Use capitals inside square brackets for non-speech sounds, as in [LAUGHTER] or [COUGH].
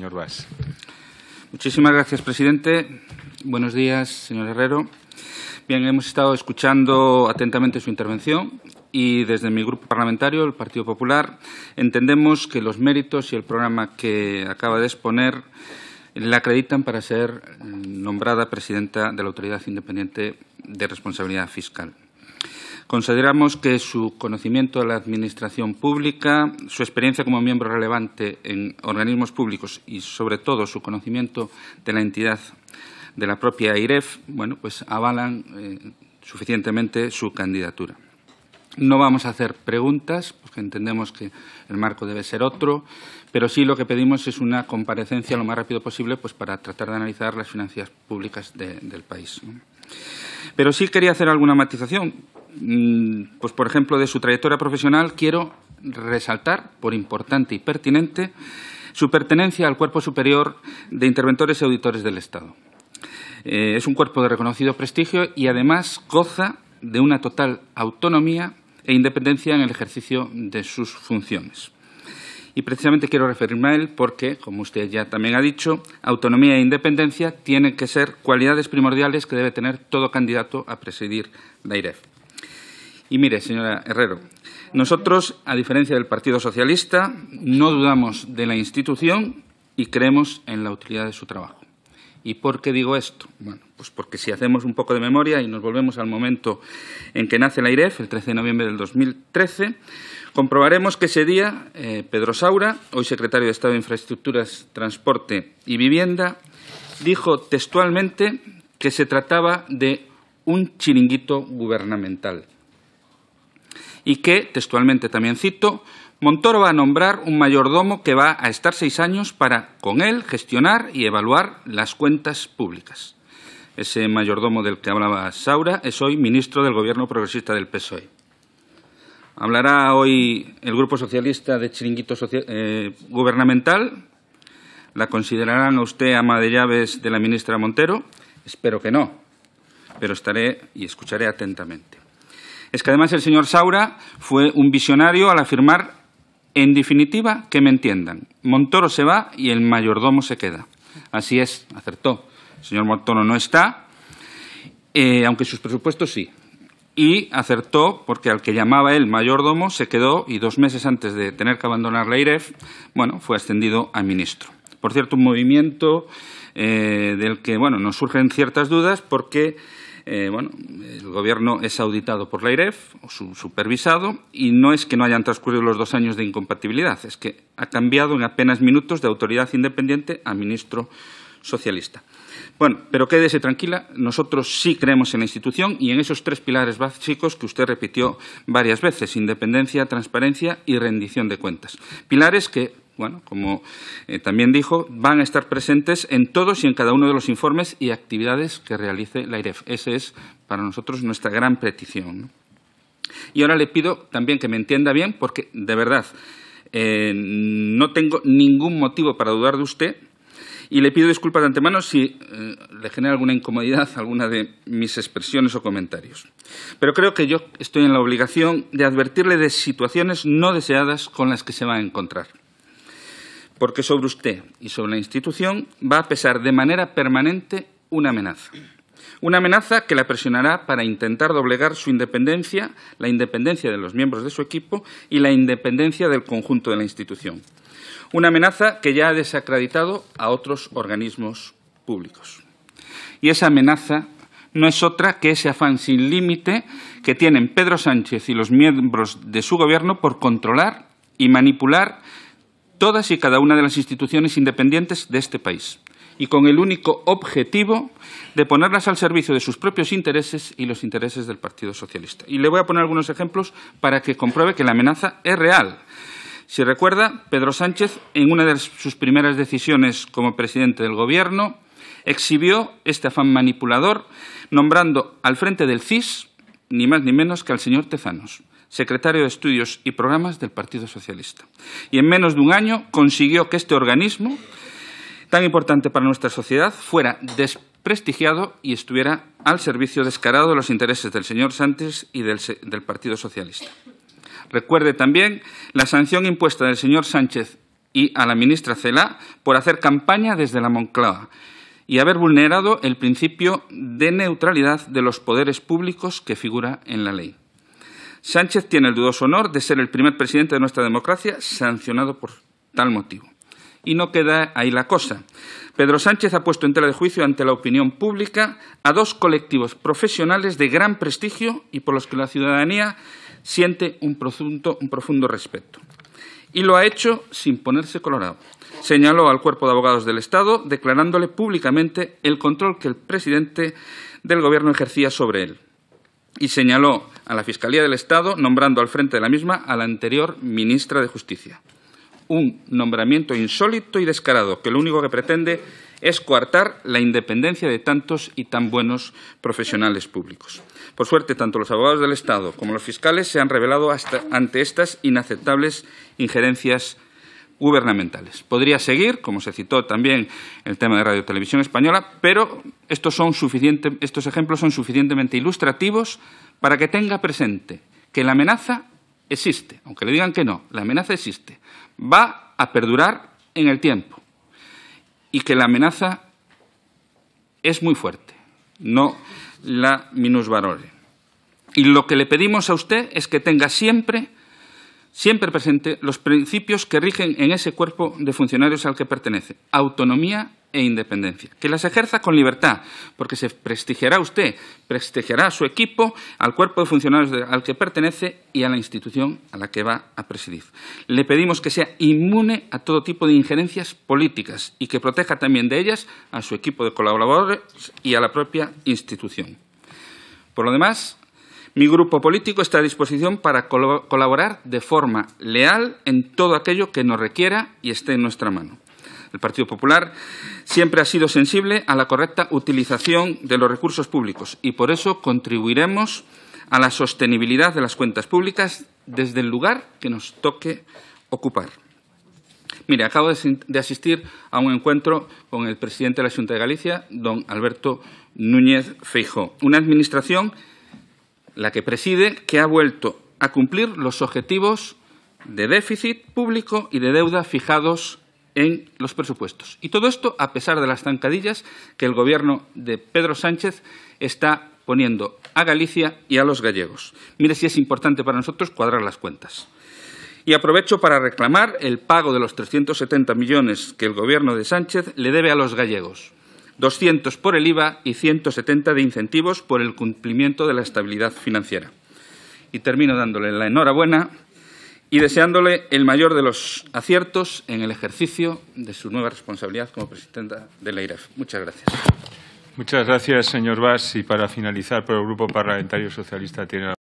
Señor Muchísimas gracias, presidente. Buenos días, señor Herrero. Bien, hemos estado escuchando atentamente su intervención y desde mi grupo parlamentario, el Partido Popular, entendemos que los méritos y el programa que acaba de exponer le acreditan para ser nombrada presidenta de la Autoridad Independiente de Responsabilidad Fiscal. Consideramos que su conocimiento de la Administración pública, su experiencia como miembro relevante en organismos públicos y, sobre todo, su conocimiento de la entidad de la propia IREF, bueno, pues avalan eh, suficientemente su candidatura. No vamos a hacer preguntas, porque entendemos que el marco debe ser otro, pero sí lo que pedimos es una comparecencia lo más rápido posible pues para tratar de analizar las finanzas públicas del país. Pero sí quería hacer alguna matización, Mm, pues por ejemplo, de su trayectoria profesional, quiero resaltar, por importante y pertinente, su pertenencia al Cuerpo Superior de Interventores y Auditores del Estado. Eh, es un cuerpo de reconocido prestigio y además goza de una total autonomía e independencia en el ejercicio de sus funciones. Y precisamente quiero referirme a él porque, como usted ya también ha dicho, autonomía e independencia tienen que ser cualidades primordiales que debe tener todo candidato a presidir la IREF. Y mire, señora Herrero, nosotros, a diferencia del Partido Socialista, no dudamos de la institución y creemos en la utilidad de su trabajo. ¿Y por qué digo esto? Bueno, pues porque si hacemos un poco de memoria y nos volvemos al momento en que nace la IREF, el 13 de noviembre del 2013, comprobaremos que ese día eh, Pedro Saura, hoy secretario de Estado de Infraestructuras, Transporte y Vivienda, dijo textualmente que se trataba de un chiringuito gubernamental y que, textualmente también cito, Montoro va a nombrar un mayordomo que va a estar seis años para, con él, gestionar y evaluar las cuentas públicas. Ese mayordomo del que hablaba Saura es hoy ministro del Gobierno progresista del PSOE. Hablará hoy el Grupo Socialista de Chiringuito eh, Gubernamental. ¿La considerarán usted ama de llaves de la ministra Montero? Espero que no, pero estaré y escucharé atentamente. Es que además el señor Saura fue un visionario al afirmar, en definitiva, que me entiendan. Montoro se va y el mayordomo se queda. Así es, acertó. El señor Montoro no está, eh, aunque sus presupuestos sí. Y acertó porque al que llamaba él mayordomo se quedó y dos meses antes de tener que abandonar la IREF, bueno, fue ascendido a ministro. Por cierto, un movimiento eh, del que, bueno, nos surgen ciertas dudas porque eh, bueno, el Gobierno es auditado por la IREF, o supervisado, y no es que no hayan transcurrido los dos años de incompatibilidad, es que ha cambiado en apenas minutos de autoridad independiente a ministro socialista. Bueno, pero quédese tranquila, nosotros sí creemos en la institución y en esos tres pilares básicos que usted repitió varias veces, independencia, transparencia y rendición de cuentas. Pilares que bueno, como eh, también dijo, van a estar presentes en todos y en cada uno de los informes y actividades que realice la IREF. Esa es para nosotros nuestra gran petición. Y ahora le pido también que me entienda bien, porque de verdad eh, no tengo ningún motivo para dudar de usted y le pido disculpas de antemano si eh, le genera alguna incomodidad [LAUGHS] alguna de mis expresiones o comentarios. Pero creo que yo estoy en la obligación de advertirle de situaciones no deseadas con las que se va a encontrar porque sobre usted y sobre la institución va a pesar de manera permanente una amenaza. Una amenaza que la presionará para intentar doblegar su independencia, la independencia de los miembros de su equipo y la independencia del conjunto de la institución. Una amenaza que ya ha desacreditado a otros organismos públicos. Y esa amenaza no es otra que ese afán sin límite que tienen Pedro Sánchez y los miembros de su Gobierno por controlar y manipular todas y cada una de las instituciones independientes de este país y con el único objetivo de ponerlas al servicio de sus propios intereses y los intereses del Partido Socialista. Y le voy a poner algunos ejemplos para que compruebe que la amenaza es real. Si recuerda, Pedro Sánchez, en una de sus primeras decisiones como presidente del Gobierno, exhibió este afán manipulador nombrando al frente del CIS ni más ni menos que al señor Tezanos, secretario de Estudios y Programas del Partido Socialista. Y en menos de un año consiguió que este organismo, tan importante para nuestra sociedad, fuera desprestigiado y estuviera al servicio descarado de los intereses del señor Sánchez y del, Partido Socialista. Recuerde también la sanción impuesta del señor Sánchez y a la ministra Cela por hacer campaña desde la Moncloa y haber vulnerado el principio de neutralidad de los poderes públicos que figura en la ley. Sánchez tiene el dudoso honor de ser el primer presidente de nuestra democracia sancionado por tal motivo. Y no queda ahí la cosa. Pedro Sánchez ha puesto en tela de juicio ante la opinión pública a dos colectivos profesionales de gran prestigio y por los que la ciudadanía siente un profundo, respeto. Y lo ha hecho sin ponerse colorado. Señaló al cuerpo de abogados del Estado, declarándole públicamente el control que el presidente del Gobierno ejercía sobre él y señaló a la Fiscalía del Estado nombrando al frente de la misma a la anterior ministra de Justicia. Un nombramiento insólito y descarado que lo único que pretende es coartar la independencia de tantos y tan buenos profesionales públicos. Por suerte, tanto los abogados del Estado como los fiscales se han revelado ante estas inaceptables injerencias gubernamentales. Podría seguir, como se citó también el tema de Radio Televisión Española, pero estos, son suficiente, estos ejemplos son suficientemente ilustrativos para que tenga presente que la amenaza existe, aunque le digan que no, la amenaza existe, va a perdurar en el tiempo y que la amenaza es muy fuerte, no la minusvalore. Y lo que le pedimos a usted es que tenga siempre siempre presente los principios que rigen en ese cuerpo de funcionarios al que pertenece, autonomía e independencia. Que las ejerza con libertad, porque se prestigiará usted, prestigiará a su equipo, al cuerpo de funcionarios al que pertenece y a la institución a la que va a presidir. Le pedimos que sea inmune a todo tipo de injerencias políticas y que proteja también de ellas a su equipo de colaboradores y a la propia institución. Por lo demás, mi grupo político está a disposición para colaborar de forma leal en todo aquello que nos requiera y esté en nuestra mano. El Partido Popular siempre ha sido sensible a la correcta utilización de los recursos públicos y por eso contribuiremos a la sostenibilidad de las cuentas públicas desde el lugar que nos toque ocupar. Mire, acabo de asistir a un encuentro con el presidente de la Junta de Galicia, don Alberto Núñez Feijó. Una administración la que preside, que ha vuelto a cumplir los objetivos de déficit público y de deuda fijados en los presupuestos. Y todo esto a pesar de las zancadillas que el Gobierno de Pedro Sánchez está poniendo a Galicia y a los gallegos. Mire si es importante para nosotros cuadrar las cuentas. Y aprovecho para reclamar el pago de los 370 millones que el Gobierno de Sánchez le debe a los gallegos. 200 por el IVA y 170 de incentivos por el cumplimiento de la estabilidad financiera. Y termino dándole la enhorabuena y deseándole el mayor de los aciertos en el ejercicio de su nueva responsabilidad como presidenta de la IREF. Muchas gracias. Muchas gracias, señor Vaz. Y para finalizar, por el Grupo Parlamentario Socialista tiene la